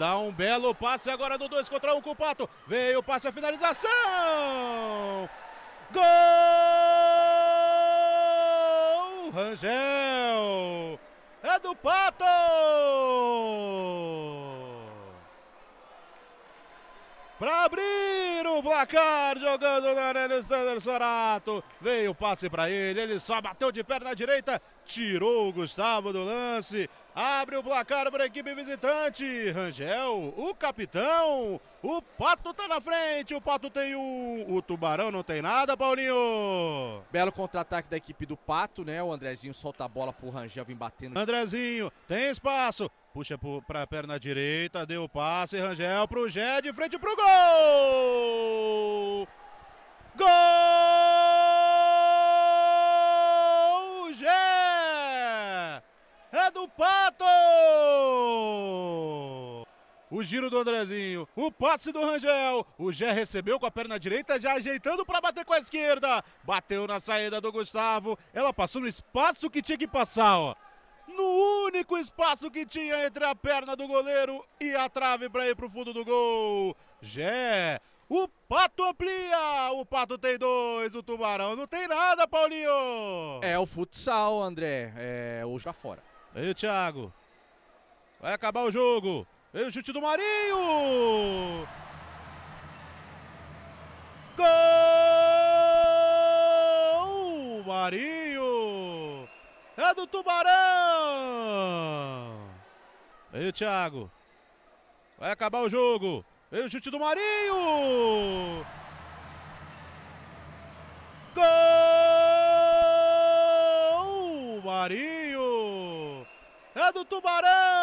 Dá um belo passe agora do 2 contra 1 um com o Pato. Veio o passe, a finalização. Gol! Rangel! É do Pato! Para abrir! placar jogando na área Sander Sorato. Veio o passe para ele, ele só bateu de perna direita, tirou o Gustavo do lance. Abre o placar para a equipe visitante. Rangel, o capitão, o Pato tá na frente, o Pato tem um. O Tubarão não tem nada, Paulinho. Belo contra-ataque da equipe do Pato, né? O Andrezinho solta a bola pro Rangel, vem batendo. Andrezinho, tem espaço. Puxa pro, pra perna direita, deu o passe, Rangel pro Gé, de frente pro gol! Gol! Gé! É do Pato! o giro do Andrezinho, o passe do Rangel, o Gé recebeu com a perna direita, já ajeitando para bater com a esquerda, bateu na saída do Gustavo, ela passou no espaço que tinha que passar, ó. No único espaço que tinha entre a perna do goleiro e a trave para ir para o fundo do gol. Gé, o Pato amplia! O Pato tem dois, o Tubarão não tem nada, Paulinho! É o futsal, André. É hoje pra fora. E o Thiago. Vai acabar o jogo. Veio o chute do Marinho! Gol! Marinho! É do Tubarão! E o Thiago. Vai acabar o jogo. Veio o chute do Marinho! Gol! Marinho! É do Tubarão!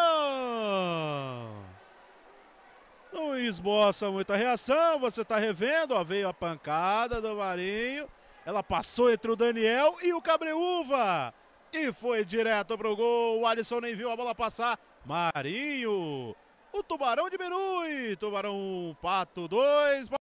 não esboça muita reação, você está revendo, ó, veio a pancada do Marinho, ela passou entre o Daniel e o Cabreúva, e foi direto para o gol, o Alisson nem viu a bola passar, Marinho, o Tubarão diminui, Tubarão Pato 2,